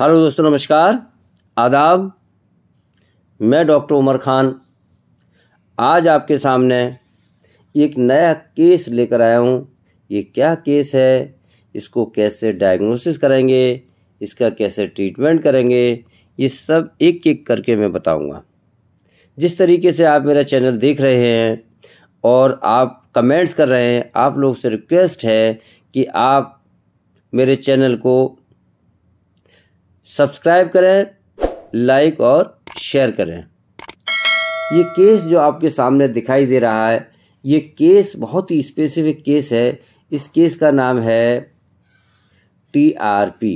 hello दोस्तों नमस्कार आदाब मैं डॉक्टर उमर खान आज आपके सामने एक नया केस लेकर आया हूँ ये क्या केस है इसको कैसे डायग्नोसिस करेंगे इसका कैसे ट्रीटमेंट करेंगे ये सब एक एक करके मैं बताऊँगा जिस तरीके से आप मेरा चैनल देख रहे हैं और आप कमेंट्स कर रहे हैं आप लोग से रिक्वेस्ट है कि आप मेरे चैनल को सब्सक्राइब करें लाइक और शेयर करें ये केस जो आपके सामने दिखाई दे रहा है ये केस बहुत ही स्पेसिफिक केस है इस केस का नाम है T R P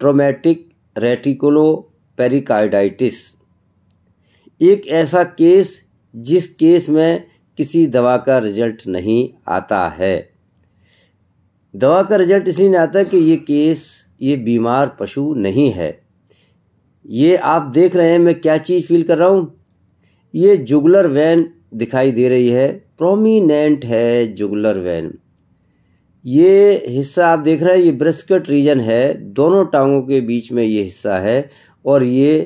traumatic reticulopericarditis एक ऐसा केस जिस केस में किसी दवा का रिजल्ट नहीं आता है दवा का रिजल्ट इसलिए नहीं आता कि ये केस ये बीमार पशु नहीं है ये आप देख रहे हैं मैं क्या चीज़ फील कर रहा हूँ ये जुगलर वैन दिखाई दे रही है प्रोमिनेंट है जुगलर वैन ये हिस्सा आप देख रहे हैं ये ब्रस्कट रीजन है दोनों टांगों के बीच में ये हिस्सा है और ये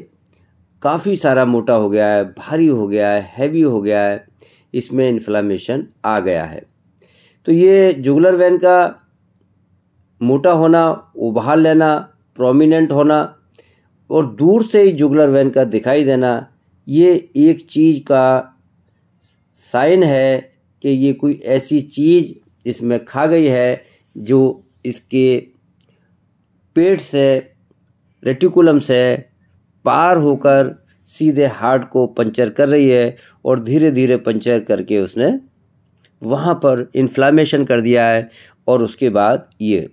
काफ़ी सारा मोटा हो गया है भारी हो गया है हैवी हो गया है इसमें इन्फ्लामेशन आ गया है तो ये जुगलर वैन का मोटा होना उभार लेना प्रोमिनेंट होना और दूर से ही जुगलर वैन का दिखाई देना ये एक चीज़ का साइन है कि ये कोई ऐसी चीज़ इसमें खा गई है जो इसके पेट से रेटिकुलम से पार होकर सीधे हार्ट को पंचर कर रही है और धीरे धीरे पंचर करके उसने वहाँ पर इन्फ्लामेशन कर दिया है और उसके बाद ये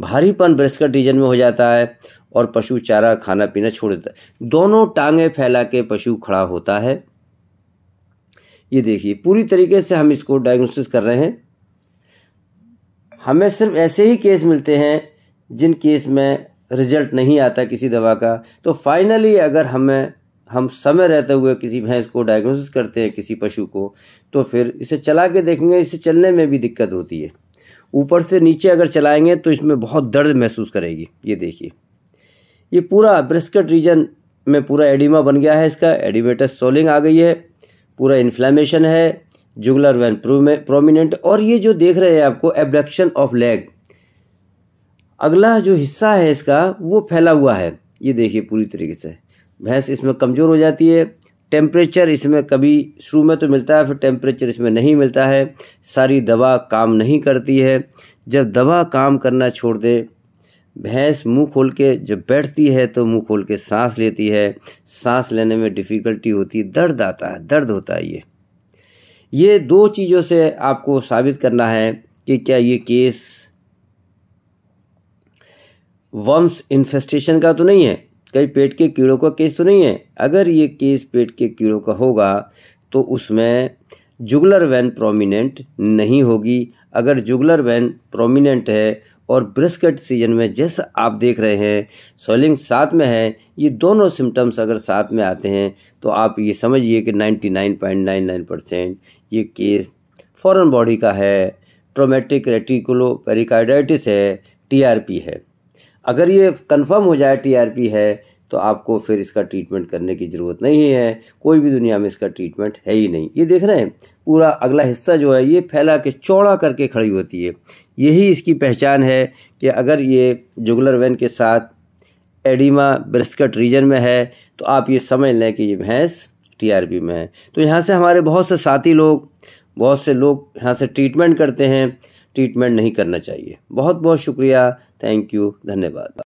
भारीपन ब्रेस्कट रीजन में हो जाता है और पशु चारा खाना पीना छोड़ देता है दोनों टांगे फैला के पशु खड़ा होता है ये देखिए पूरी तरीके से हम इसको डायग्नोसिस कर रहे हैं हमें सिर्फ ऐसे ही केस मिलते हैं जिन केस में रिजल्ट नहीं आता किसी दवा का तो फाइनली अगर हमें हम समय रहते हुए किसी भैंस को डायग्नोसिस करते हैं किसी पशु को तो फिर इसे चला के देखेंगे इसे चलने में भी दिक्कत होती है ऊपर से नीचे अगर चलाएंगे तो इसमें बहुत दर्द महसूस करेगी ये देखिए ये पूरा ब्रेस्कट रीजन में पूरा एडिमा बन गया है इसका एडिमेटस सोलिंग आ गई है पूरा इन्फ्लामेशन है जुगलर वैन प्रोमिनेंट और ये जो देख रहे हैं आपको एबडक्शन ऑफ लेग अगला जो हिस्सा है इसका वो फैला हुआ है ये देखिए पूरी तरीके से भैंस इसमें कमज़ोर हो जाती है टेम्परेचर इसमें कभी शुरू में तो मिलता है फिर टेम्परेचर इसमें नहीं मिलता है सारी दवा काम नहीं करती है जब दवा काम करना छोड़ दे भैंस मुंह खोल के जब बैठती है तो मुंह खोल के सांस लेती है सांस लेने में डिफ़िकल्टी होती है दर्द आता है दर्द होता है ये ये दो चीज़ों से आपको साबित करना है कि क्या ये केस वम्स इन्फेस्टेशन का तो नहीं है कहीं पेट के कीड़ों का केस तो नहीं है अगर ये केस पेट के कीड़ों का होगा तो उसमें जुगलर वैन प्रोमिनेंट नहीं होगी अगर जुगलर वैन प्रोमिनेंट है और ब्रिस्केट सीजन में जैसा आप देख रहे हैं सोलिंग साथ में है ये दोनों सिम्टम्स अगर साथ में आते हैं तो आप ये समझिए कि 99.99 परसेंट ये केस फॉरन बॉडी का है ट्रोमेटिक रेटिकुलो पेरिकाइडाइटिस है टीआरपी है अगर ये कंफर्म हो जाए टीआरपी है तो आपको फिर इसका ट्रीटमेंट करने की ज़रूरत नहीं है कोई भी दुनिया में इसका ट्रीटमेंट है ही नहीं ये देख रहे हैं पूरा अगला हिस्सा जो है ये फैला के चौड़ा करके खड़ी होती है यही इसकी पहचान है कि अगर ये जुगलर वैन के साथ एडिमा ब्रेस्कट रीजन में है तो आप ये समझ लें कि ये भैंस टीआरपी में है तो यहाँ से हमारे बहुत से साथी लोग बहुत से लोग यहाँ से ट्रीटमेंट करते हैं ट्रीटमेंट नहीं करना चाहिए बहुत बहुत शुक्रिया थैंक यू धन्यवाद